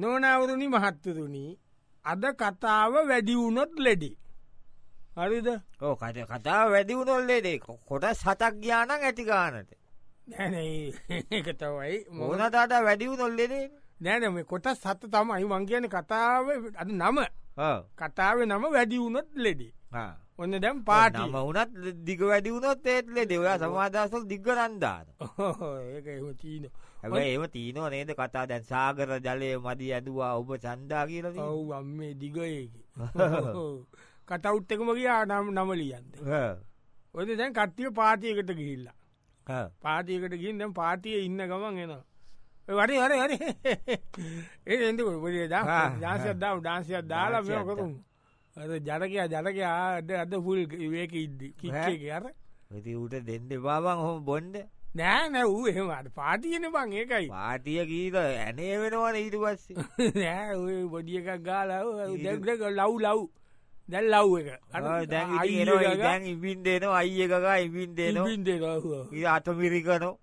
නෝනවුරුණි මහත්තතුනි අද කතාව වැඩිවුනොත් ලෙඩි. හරිද ඕ කට කතාව වැඩිවුනොල්ලේදේ කොට සතක් ගානක් ඇතිගානට නැනතවයි මෝනතාට වැඩිවුනොල්ලෙදේ නෑනම කොට සත තමයි මං කියන කතාව අද නම කතාව නම වැඩිවුනොත් ලෙඩි ඔන්න දැම් පාට නම වනත් දිග වැඩි වුණොත් ඒත්ලේ දෙවයා සමාදසල් දිග රන්දාන ඒක එම තීන ඇ ඒම තීනෝ නේද කතා දැන් සාගර ජලය මදී ඇදවා ඔබ සන්දා කියල ඔවම්මේ දිගයකි කටවුත්තකම කියා නම් නමලියන්ද ඔද දැන් කට්ටිය පාතියකට ගිහිල්ලා පාතියකට ගින් දැම් පාතිය ඉන්න ගමන් එනවා වරි හරි හරි ඒ එඳ ඩාන්සියක් දාම් ඩාන්සියක් දාලා කරුම් ජනකයා ජනකයාට අද ෆුල් වේක ඉද්දි කිච්චේ අර ඇති ඌට දෙන්න බාවන් හොම බොන්්ඩ නෑ නෑ වූ එහෙමට පාටියන බං ඒකයි පාටිය කීත ඇනේ වෙනවන ඊට පස්සේ නෑ බොඩිය එකක් ගාලව දැක ලව් ලව් දැල් ලව් එක දැන් ඉබින් දෙනවා අයි එකක ඉබින් දෙනවා ඉබින් දෙනවා අතමිරිකනෝ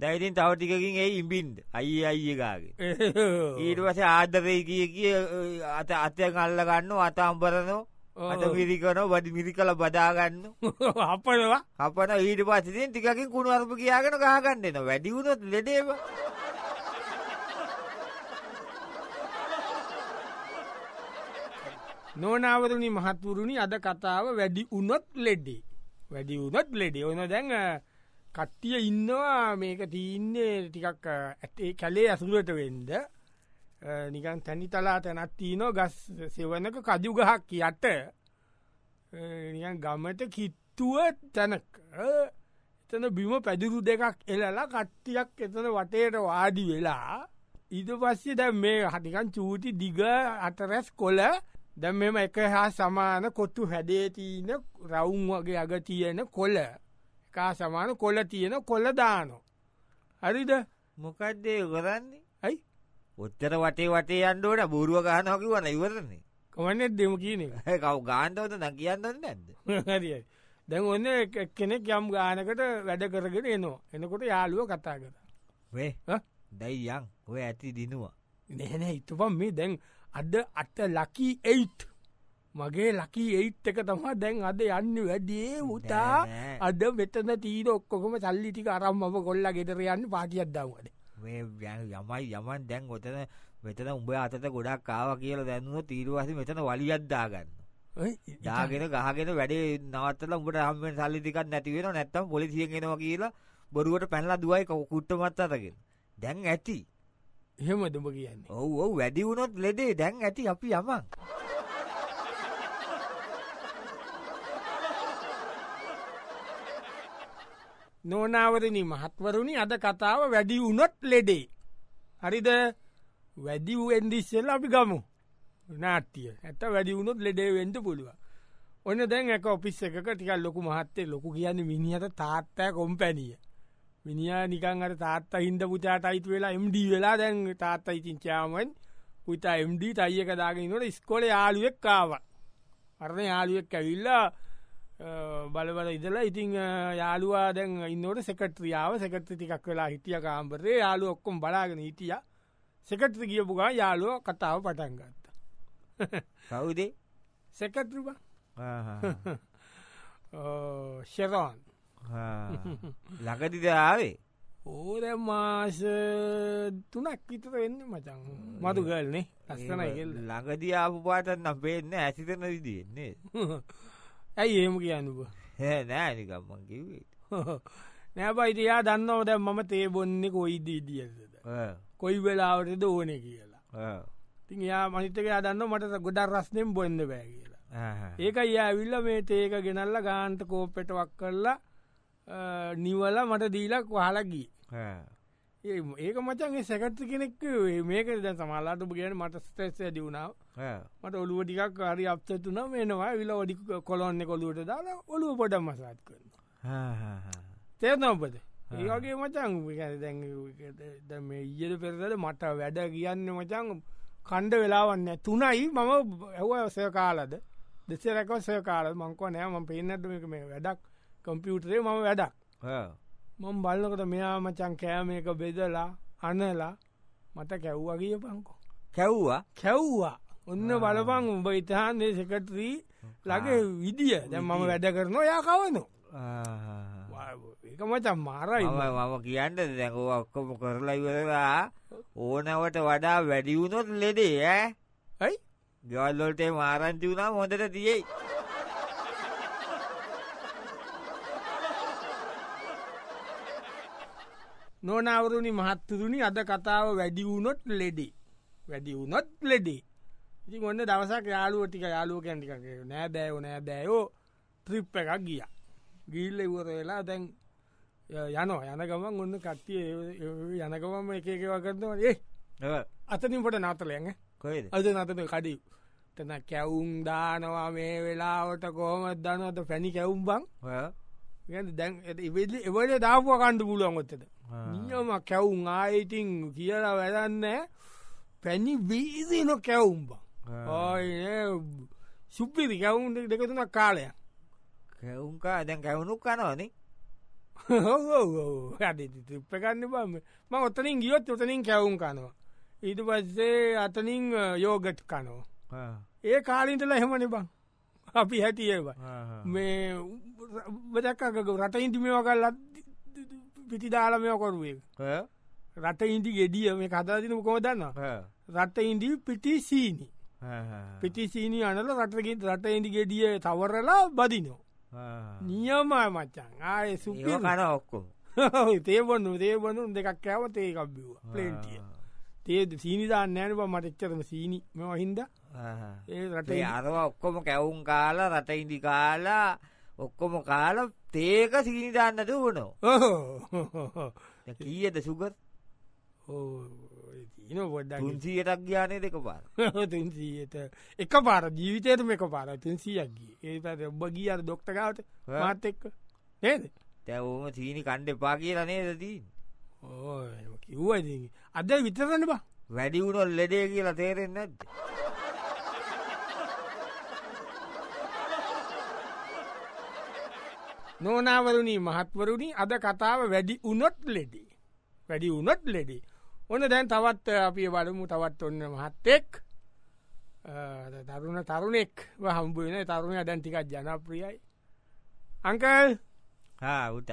දැයිතින් තව ටිකකින් ඒ ඉඹින්ද අයි අයියකාගේ ඊට පස ආදරය කිය කිය අත අත්ය කල්ල ගන්න අතම්පරනෝ අත මිරිකනෝ බඩි මිරි කල බදාගන්න අපනවා අපන ඊට පස්සතින් ටිකින් කුණු අරප කියාගෙන ගහගන්නන වැඩිවුණොත් ලෙඩේව නෝනාවරණි මහත්තුරුණි අද කතාව වැඩි උනොත් ලෙඩ්ඩි වැඩි උනොත් ලෙඩි ඕන දැන් කට්ටිය ඉන්නවා මේක තියන්නේ ටිකක් ඇේ කැලේ ඇසුරට වෙන්ද නිකන් තැනි තලා තැනත් තියනෝ ගස් සෙවනක කජු ගහක් කියට ගමට කිත්තුව තැනක එතන බිම පැදුරු දෙකක් එලලා කට්ටියක් එතන වටේට වාඩි වෙලා ඉද පස්සේ දැ මේ හටිකන් චූටි දිග අතරැස් කොල දැම් මෙම එක හා සමාන කොට්ටු හැඩේ තියන රවුන් වගේ අග තියෙන කොල කා සමාන කොල තියෙන කොල්ල දානෝ. හරිද මොකක්දේ කරන්නේ ඇයි ඔච්චර වටේ වටේ අන්ඩුවට බූරුව ගහනකිව වන ඉවරන්නේ කමනෙත් දෙම කියන කව ගාන්ටවත න කියන්නන්න නැද්ද හරියි දැන් ඔන්න කෙනෙක් යම් ගානකට වැඩ කරගෙන එනවා එනකොට යාලුව කතා කර වේ දැයියන් ඔය ඇති දිනවා නැහැන හිතුපම් මේ දැන් අද අට ලකී එයිට් මගේ ලකී ඒත් එක තමා දැන් අද යන්න වැඩේ උතා අද මෙතන තීර ඔක්කොම සල්ලි ටික අරම්මම කොල්ලා ගෙදර යන්න පාටියක් දවුවද මේ යමයි යමන් දැන් ඔතන මෙතන උඹ අතට ගොඩක් ආව කියලා දැන්නුව තීරවාසි මෙතන වලියක් දාගන්න දාගෙන ගහගෙන වැඩේ නවත්තලා උඹට හම්බෙන් සල්ලි ටිකක් නැති වෙනව නැත්තම් පොලිසියෙන් එනවා කියලා බොරුවට පැනලා දුවයි කුට්ටමත් අතගෙන දැන් ඇති එහෙමද උඹ කියන්නේ ඔව් ඔව් වැඩි වුණොත් ලෙඩේ දැන් ඇති අපි යමන් නෝනාවරණ මහත්වරුණි අද කතාව වැඩි වුනොත් ලෙඩේ. හරිද වැඩිවුවෙන්දිස්සෙල් අපි ගමු නාට්‍යය ඇත වැඩිවුණොත් ලෙඩේ වෙන්ඩ පුළුව. ඔන්න දැන් එක ඔපිස් එක ටික ලොකු මහත්තේ ලොකු කියන්න මිනිහට තාත්තය කොම්පැනිය. මිනිා නිකන් අට තාත්ත හින්ද පුතාට අයිතු වෙලා එම්ඩ වෙලා දැන් තාත්ත ඉතිංචාමෙන් පුතා එම්ඩ තයියකදාගෙන නොට ස්කොල යාලුවෙක් කාව. අරණ යාලුවෙක් ඇවිල්ලා බලවල ඉදලා ඉතිං යාලුවා දැන් ඉන්නට සෙකට්‍රියාව සෙකට්‍ර තිකක් වෙලා හිටිය කාම්පරේ යාලු ඔක්කොම් බලාගෙන හිටිය සෙකට්‍ර කියපුගා යාලුව කතාව පටන් ගත්ත කවුදේ සෙකටරුබ ශෙරෝන් ලකතිද ආවේ ඕද මාස තුනක් විතර වෙන්න මචන් මතු ගල්නේ අස්සනයි ලඟදියාපු පාටත් අපේන්න ඇසිතරන විදියෙන්නේ ඇයි ඒම කියනුව නෑනිකම්මන් කිවේ නෑපයිට යා දන්නව දැ මම තේ බොන්නේ කොයිදී දියද කොයි වෙලාවටද ඕන කියලා තින් යා මනිතක දන්න මට ගොඩක් රස්නෙන් බොන්න බෑ කියලා ඒක යඇවිල්ල මේ තේක ගෙනල්ල ගාන්ට කෝප්පෙටවක් කරලා නිවල මට දීලක් වහලගී ඒක මචන් සැකට්ට කෙනෙක් මේක දැ සමලාට කියන මට ස්ටෙස් ඇදිවුණාව මට ඔලුව ටිකක් හරි අපතතුන මේනවා විල ඔඩි කොලොන්න කොලුවට දාලා ඔලුව පොඩම් මසාත් කරන්න තේනවපද ඒගේ මචන් දැ මේ ඉයට පෙරදට මට වැඩ කියන්න මචන් කණ්ඩ වෙලාවන්න තුනයි මම ඇව සය කාලද දෙසරැකව සය කාල මංකව නෑම පේනට මේ වැඩක් කම්පියුටරේ මම වැඩක් මම බලනකොට මෙයා මචං කෑම එක බෙදලා අනලා මට කැව්වා කියපංකෝ. කැව්වා කැව්වා ඔන්න බලපං උඹ ඉතාන්නේ සෙකටරී ලගේ විදිිය දැ මම වැඩ කරනවා යා කවනු එක මචන් මාරයි මම කියන්න දැකෝ ඔක්කොම කරලා ඉවරලා ඕනවට වඩා වැඩිවුණොත් ලෙදේ ඇයි ගොල්ලොල්ටේ මාරංචි වුණා හොඳට තියෙයි නොනවරුණි මහත්තුරුණි අද කතාව වැඩි වුණොත් ලෙඩේ වැඩි වුණොත් ලෙඩේ ඉති ඔන්න දවසක් යාලුව ටික යාලුව කැටික නෑ දෑයෝ නෑ දෑයෝ ත්‍රිප් එකක් ගිය ගිල්ල ඉවර වෙලා දැන් යනෝ යන ගමන් ඔන්න කට්ටිය යනගමම එකකවකරනවා ඒ අතනින් පොට නතලයග අද නතන කඩිය තන කැවුම් දානවා මේ වෙලාවට කොහොම දනවත පැණි කැවුම් බං දැන් ඉවෙදි එවට දාපුුව කණ්ඩ පුලුවන්ගොත්තද නියම කැවුම් ආයිඉතින් කියල වැදන්න පැණි වීසින කැවුම්බ සුප්පිරි කැවුම් දෙකතුන කාලයක් කැවුම්කා දැන් කැවුණුක් කනවාන ප්‍රගන්න බම ම ඔතනින් ගියොත් ඔතනින් කැවුම් කනවා ඊට පස්සේ අතනින් යෝගට් කනෝ ඒ කාලින්ටල එහෙමන බං අපි හැටියව මේ බදක්කක රට ඉන්ටිමේ වගල්ලත් පිටි දාලා මෙය කොරුවෙක් රට ඉන්ඩි ගෙඩිය මේ කතාතින කොම දන්න රට ඉන්ඩි පිටි සීනි පිටි සීනි අනල රටකින් රට ඉන්ඩි ගෙඩිය තවරලා බදිනෝ නියම මච්චන් ආය සුපිය කන ඔක්කෝ තේබොන්නු තේබොනු දෙකක් කෑව තේකක්බිව පලේටිය තේද සීනිදා නෑනව මටච්චරම සීනි මෙ හින්ද ඒ රටේ අරවා ඔක්කොම කැවුම් කාලා රට ඉදි කාලා ඔක්කොම කාල තේක සීනි දාන්න දුවනෝ කීයද සුගත් න තුන්සීයටක් ගානය දෙක පාර තුන්සීයට එක පාර ජීවිතයටම එක පාර තුන්සීයක්ගේ ඒ පත ඔබ ගිය අර දොක්ටකාවට මාත් එක්ක නේද තැවම සීනි කණ්ඩ එපා කියලා නේදදී කිව්ව අද විතරන්න බා වැඩි වුණොල් ලෙඩේ කියලා තේරෙන් නැද්ද නෝනාවරුණී මහත්වරුණි අද කතාව වැඩි උනොත් ලෙඩි. වැඩි උනොත් ලෙඩි. ඔන්න දැන් තවත් අපි බලමු තවත් ඔන්න මහත්තෙක් තරුණ තරුණෙක් හම්බුවෙන තරුණ දැන් ටිකක් ජනප්‍රියයි. අංකල් උට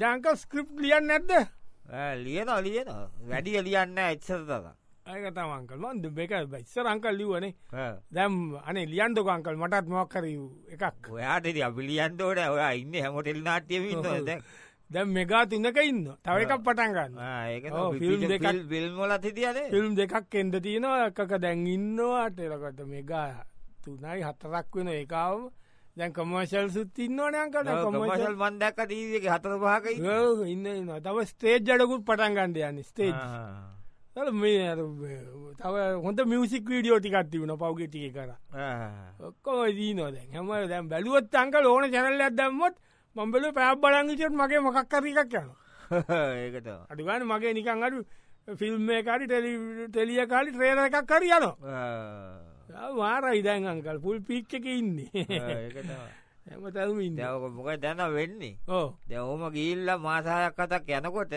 දංක ස්ක්‍රප් ලියන්න නැද්ද ලියන ලියන වැඩිය ලියන්න එච්සතක අයක තමංකල් මන්ද බෙක ඉස්සර අංකල් ලිවනේ දැම් අනේ ලියන්දක අංකල් මටත් මොක්කරූ එකක් ඔයාට අපිලියන්තෝට ඔයා ඉන්න හැමොටෙල් නාට්‍යම ඉන්නද දැම් මෙගා තින්නක ඉන්න තව එකක් පටන්ගන්න ිල්මොල තිතියද ෆිල්ම් දෙකක් එන්ඩ තියෙනවා එකක දැන් ඉන්නවාට එලකට මෙගා තුනයි හතරක් වෙන ඒකාව දැන් කොමර්ශල් සුත්තින්නවන අංකට කොමර්ශල් වන්දක්ක දීගේ හතර පහක ඉන්න තව ස්තේජ් ජඩකුත් පටන්ගන්ඩ යන්න ස්තේජ් මේ තව හොඳ මියසික් වීඩියෝ ටිකක් තිබුණ පව්ගෙ ටික කර ඔක්කෝ දීනෝ දැන් හම දැම් බැලුවත් අංකල් ඕන චැනල්ලයක් දැම්මොත් මම්බල පැබ් බලංගිචට මගේ මොකක්කරකක් යන ඒකට අඩිගන මගේ නිකං අඩු ෆිල්ම් කාරි ටෙලිය කාලි ට්‍රේර එකක් කරි යන වාර ඉදැන් අංකල් පුල් පිච්චක ඉන්නේ එම තැම ඉදක මොක දැන වෙන්නේ ඕ දැවම ගිල්ල මාසායක් කතක් යනකොට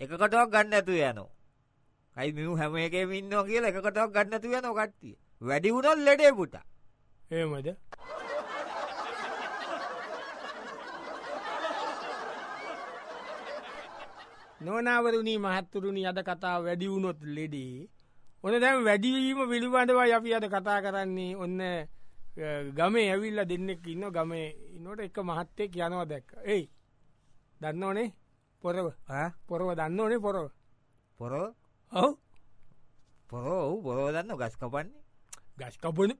එකකටක් ගන්න ඇතු යනවා අයි මෙ හැම එකම ඉන්නවා කියලා එකකටක් ගන්නතු යන කට්ටිය වැඩි වුණොත් ලෙඩේ පුටා ඒමද නොනවරුණී මහත්තුරුණි අද කතා වැඩි වුණොත් ලෙඩේ ඔන දැම් වැඩිවීම පිළිබඳවයි අපි අද කතා කරන්නේ ඔන්න ගමේ ඇවිල්ල දෙන්නෙක් ඉන්න ගමේ ඉන්නට එක මහත්තෙක් යනවා දැක්ක ඒයි දන්න ඕනේ පොරව පොරව දන්න ඕනේ පොරව පොරෝ ඔව පොරෝ බොරෝ දන්න ගස් කපන්නේ ගස්කපන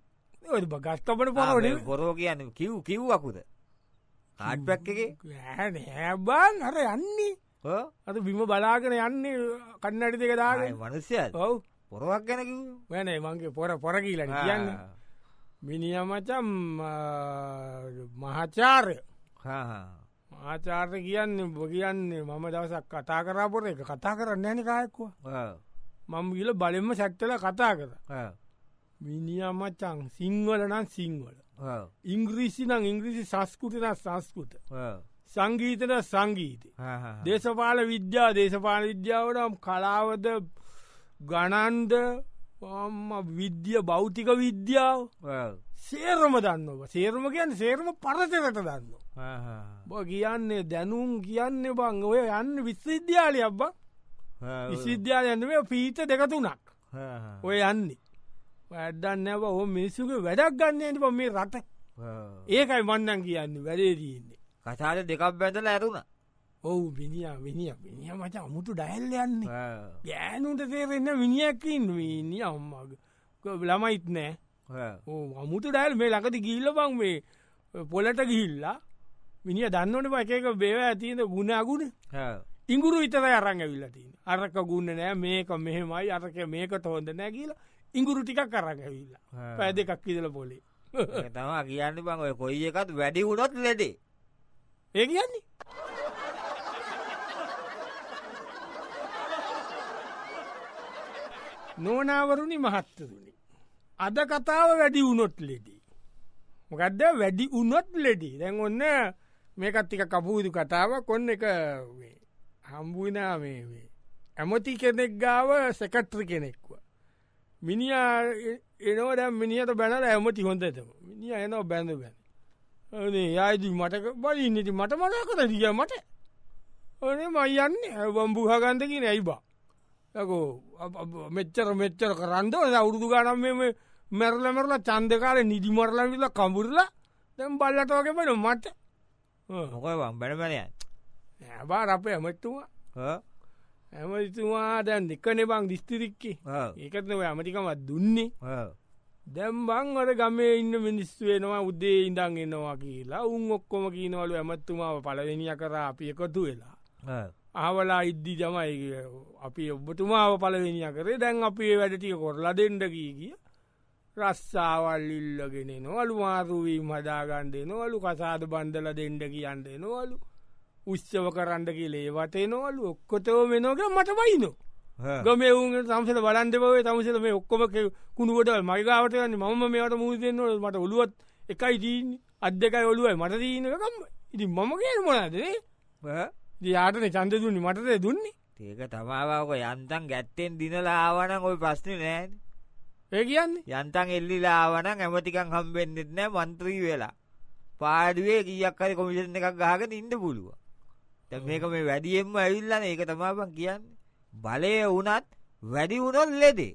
ගස්කපන පරන පොරෝ කියන්න කිව් කිව් අකුද කාඩ්පැක්කගේ හැබන් හර යන්නේ අද බිම බලාගෙන යන්නේ කන්න අඩි දෙක දාගෙන මනුස්්‍යය ඔව් පොරවක් ගැන වැනේ මගේ පොර පොරකිීල කියන්න මිනිිය මචම් මහචාරය හා ආචාර්ය කියන්නේ කියන්නේ මම දවසක් කතා කරාපොර එක කතා කරන්න ඇනි කායක්වා මම ගිල බලෙම සැට්ටල කතා කර මිනිියමචන් සිංහල නම් සිංහල ඉංග්‍රීසි නම් ඉංග්‍රීසි සංස්කෘතින සංස්කෘත සංගීතන සංගීත දේශපාල විද්‍යා දේශපාල විද්‍යාවට කලාවද ගණන්ද විද්‍ය භෞතික විද්‍යාව සේරම දන්නව සේරම කියන්න සේරම පරතරට දන්න බ කියන්නේ දැනුම් කියන්න බං ඔය යන්න විශ්විද්‍යාලය අබ්බ විශ්විද්‍යාලයන්න මේ පීත දෙකතුනක් ඔය යන්නේ වැඩන්න ඇව හෝ මිනිස්සුක වැඩක් ගන්නට ප මේ රට ඒකයි මන්නන් කියන්න වැඩේ දීන්නේ කසාට දෙකක් බැඳල ඇරුණ ඔවු බිනිිය විනිිය විනිිය මච අමුතු ඩැල් යන්නේ ගෑනුට තේරෙන්න විනිියක්කින් වීනි අම්මග ළමයිත් නෑ අමුතු ඩෑල් මේ ලකති ගිල්ල බං මේ පොලට ගිහිල්ලා මිනිිය දන්නවන පචයක බේව ඇතිද ගුණ අගුණ ඉංගුරු විතර අරංග විල්ලතින් අරක ගුන්න නෑ මේක මෙහෙමයි අරක මේක තෝන්ද නෑ කියලා ඉංගුරු ටිකක් කරග විල්ල පැදකක් විදල පොලේ තමා කියන්න බං ඔය කොයි එකත් වැඩි වුණොත් ලෙඩේ ඒ කියන්නේ නෝනාවරුණි මහත්තතුනි අද කතාව වැඩි වුණොත් ලෙඩි. මොකදද වැඩි වුණොත් ලෙඩි දැන් ඔන්න මේකත්තික කපුුදු කතාව කොන්න එක හම්බුනා මේ ඇමති කෙනෙක් ගාව සැකට්‍ර කෙනෙක්ව. මිනිා එනෝට මිනිියට බැනල ඇමති හොඳතම මිනි එනෝ බැඳ බැන. යයිදි මට බලින්නති මට මදකත දිය මට ඕනේ මයි යන්නේ හැබම්බුහගන්දකින ඇයිබා. ලකෝ මෙච්චර මෙච්චර කරන්ද අවුරුදු ගනම් මෙම මැරලමරලා චන්දකාර නිදිමරලවිල කඹුරලා දැම් බල්ලටෝකෙමට මට හොකවම් බැඩබලයන් ඇබා අපේ ඇමැත්තුවා ඇමතුවා දැන් දෙකනේ බං දිස්තිරික්කි ඒකත්න ඇමටිකමත් දුන්නේ දැම් බංවට ගමේ ඉන්න මිනිස්සු වෙනවා උදේ ඉඳන් එනවා කියලා උන් ඔක්කොම කියීනවලු ඇමත්තුමාව පලවෙනිිය කර අපි එකතු වෙලා ආවලා ඉද්දි ජමයි අපි ඔබතුමාව පලවෙනිිය කරේ දැන් අපේ වැඩටිය කොරලා දෙන්ඩකී කිය රස්සාවල් ඉල්ලගෙන නොවලු මාරුවීම් හදාගන්ඩ නොවලු කසාද බන්ධල දෙන්ඩ කියන්න නොවලු උච්චව කරන්න කියලේ වතේ නොවලු ඔක්කොතව මෙනෝක මට වයිනෝ ගමවුන් සම්සල බලන්දවේ තමසල මේ ඔක්කොම කුණුකොට මයිගාවටයන්න මම මේට මුදෙන්න්න මට ඔලුවත් එකයි දීන් අත් දෙකයි ඔලුවයි මට දීනකම් ඉති මම කියන මොනාදේ දයාටන චන්ද දුන්නේ මටද දුන්නේ ඒක තමාවක යන්තන් ගැත්තෙන් දිනලාවන ඔය ප්‍රශ්න නෑන ඒ කියන්නේ යන්තන් එල්ලිලාවන ඇමතිකං හම්බෙන්න්නෙත්නෑ මන්ත්‍රී වෙලා පාඩුවේ කියක් හරි කොමිෂන් එකක් ගහගෙන ඉන්න පුළුව තැ මේක මේ වැඩියෙන්ම ඇවිල්ලන ඒක තමාපන් කියන්නේ බලය වනත් වැඩි වුණොත් ලෙදේ.